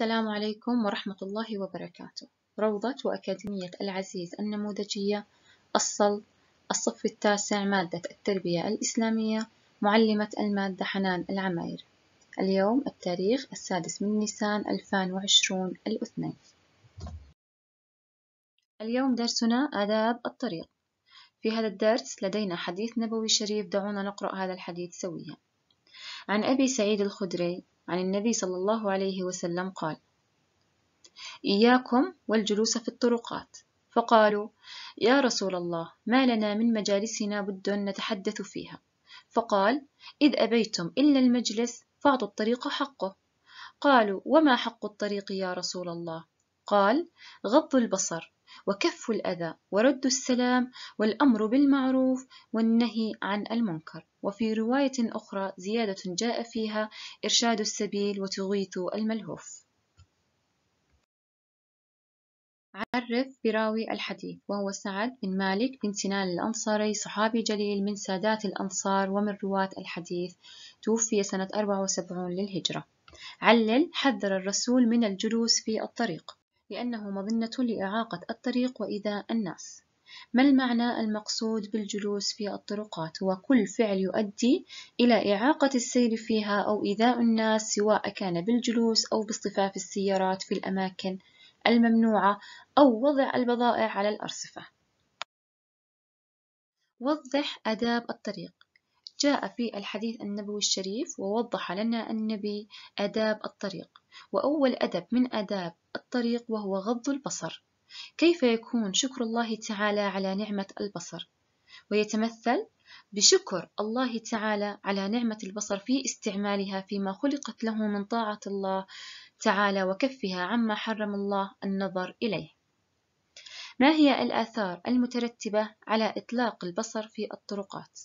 السلام عليكم ورحمة الله وبركاته روضة وأكاديمية العزيز النموذجية الصل الصف التاسع مادة التربية الإسلامية معلمة المادة حنان العماير اليوم التاريخ السادس من نيسان 2020 الاثنين اليوم درسنا آداب الطريق في هذا الدرس لدينا حديث نبوي شريف دعونا نقرأ هذا الحديث سويا عن أبي سعيد الخدري عن النبي صلى الله عليه وسلم قال إياكم والجلوس في الطرقات فقالوا يا رسول الله ما لنا من مجالسنا بد نتحدث فيها فقال إذ أبيتم إلا المجلس فأعطوا الطريق حقه قالوا وما حق الطريق يا رسول الله قال غض البصر وكف الأذى ورد السلام والأمر بالمعروف والنهي عن المنكر وفي رواية أخرى زيادة جاء فيها إرشاد السبيل وتغيث الملهوف عرف براوي الحديث وهو سعد بن مالك بن سنان الأنصاري صحابي جليل من سادات الأنصار ومن رواة الحديث توفي سنة 74 للهجرة علل حذر الرسول من الجلوس في الطريق لأنه مظنة لإعاقة الطريق وإيذاء الناس ما المعنى المقصود بالجلوس في الطرقات وكل فعل يؤدي إلى إعاقة السير فيها أو إيذاء الناس سواء كان بالجلوس أو باصطفاف السيارات في الأماكن الممنوعة أو وضع البضائع على الأرصفة وضح آداب الطريق جاء في الحديث النبوي الشريف ووضح لنا النبي آداب الطريق وأول أدب من آداب الطريق وهو غض البصر كيف يكون شكر الله تعالى على نعمة البصر ويتمثل بشكر الله تعالى على نعمة البصر في استعمالها فيما خلقت له من طاعة الله تعالى وكفها عما حرم الله النظر إليه ما هي الآثار المترتبة على إطلاق البصر في الطرقات؟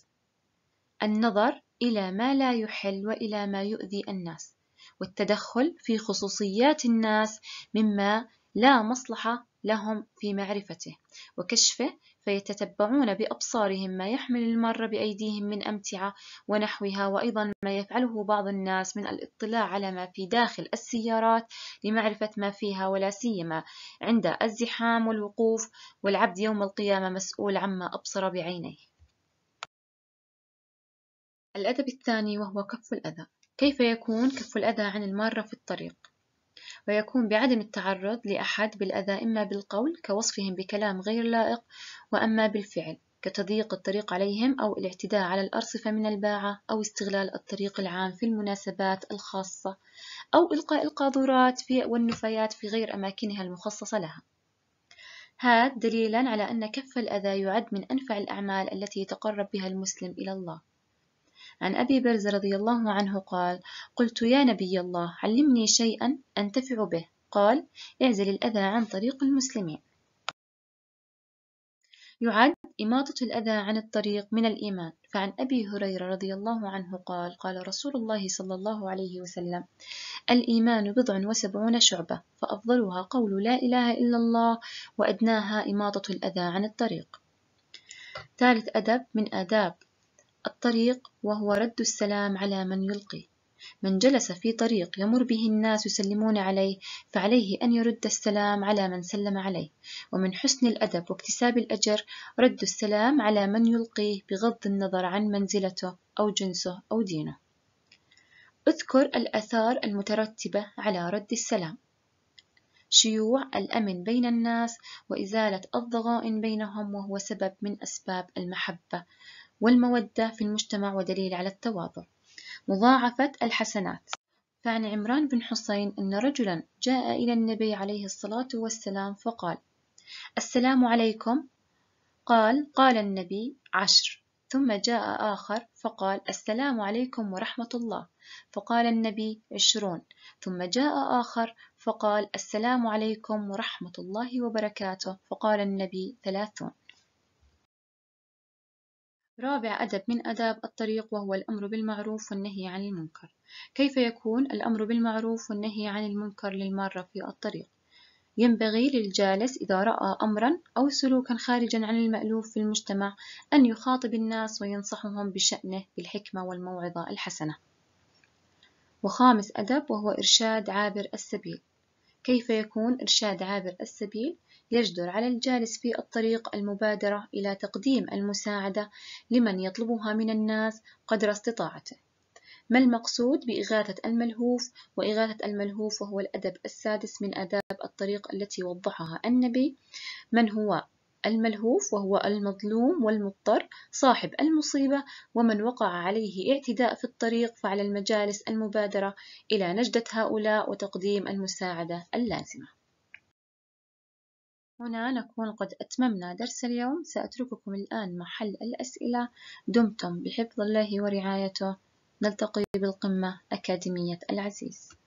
النظر إلى ما لا يحل وإلى ما يؤذي الناس والتدخل في خصوصيات الناس مما لا مصلحة لهم في معرفته وكشفه فيتتبعون بأبصارهم ما يحمل المر بأيديهم من أمتعة ونحوها وأيضا ما يفعله بعض الناس من الاطلاع على ما في داخل السيارات لمعرفة ما فيها ولا سيما عند الزحام والوقوف والعبد يوم القيامة مسؤول عما أبصر بعينيه الأدب الثاني وهو كف الأذى كيف يكون كف الأذى عن المارة في الطريق؟ ويكون بعدم التعرض لأحد بالأذى إما بالقول كوصفهم بكلام غير لائق وأما بالفعل كتضييق الطريق عليهم أو الاعتداء على الأرصفة من الباعة أو استغلال الطريق العام في المناسبات الخاصة أو إلقاء القاذورات في والنفايات في غير أماكنها المخصصة لها هذا دليلا على أن كف الأذى يعد من أنفع الأعمال التي يتقرب بها المسلم إلى الله عن أبي برز رضي الله عنه قال قلت يا نبي الله علمني شيئا أنتفع به قال اعزل الأذى عن طريق المسلمين يعد إماطة الأذى عن الطريق من الإيمان فعن أبي هريرة رضي الله عنه قال قال رسول الله صلى الله عليه وسلم الإيمان بضع وسبعون شعبة فأفضلها قول لا إله إلا الله وأدناها إماطة الأذى عن الطريق ثالث أدب من آداب الطريق وهو رد السلام على من يلقي من جلس في طريق يمر به الناس يسلمون عليه فعليه أن يرد السلام على من سلم عليه ومن حسن الأدب واكتساب الأجر رد السلام على من يلقيه بغض النظر عن منزلته أو جنسه أو دينه اذكر الآثار المترتبة على رد السلام شيوع الأمن بين الناس وإزالة الضغائن بينهم وهو سبب من أسباب المحبة والمودة في المجتمع ودليل على التواضع مضاعفة الحسنات فعن عمران بن حسين أن رجلا جاء إلى النبي عليه الصلاة والسلام فقال السلام عليكم قال قال النبي عشر ثم جاء آخر فقال السلام عليكم ورحمة الله فقال النبي عشرون ثم جاء آخر فقال السلام عليكم ورحمة الله وبركاته فقال النبي ثلاثون رابع أدب من أداب الطريق وهو الأمر بالمعروف والنهي عن المنكر كيف يكون الأمر بالمعروف والنهي عن المنكر للمارة في الطريق ينبغي للجالس إذا رأى أمرا أو سلوكا خارجا عن المألوف في المجتمع أن يخاطب الناس وينصحهم بشأنه بالحكمة والموعظة الحسنة وخامس أدب وهو إرشاد عابر السبيل كيف يكون إرشاد عابر السبيل؟ يجدر على الجالس في الطريق المبادرة إلى تقديم المساعدة لمن يطلبها من الناس قدر استطاعته. ما المقصود بإغاثة الملهوف؟ وإغاثة الملهوف وهو الأدب السادس من آداب الطريق التي وضحها النبي، من هو الملهوف وهو المظلوم والمضطر صاحب المصيبة ومن وقع عليه اعتداء في الطريق فعلى المجالس المبادرة إلى نجدة هؤلاء وتقديم المساعدة اللازمة هنا نكون قد أتممنا درس اليوم سأترككم الآن محل الأسئلة دمتم بحفظ الله ورعايته نلتقي بالقمة أكاديمية العزيز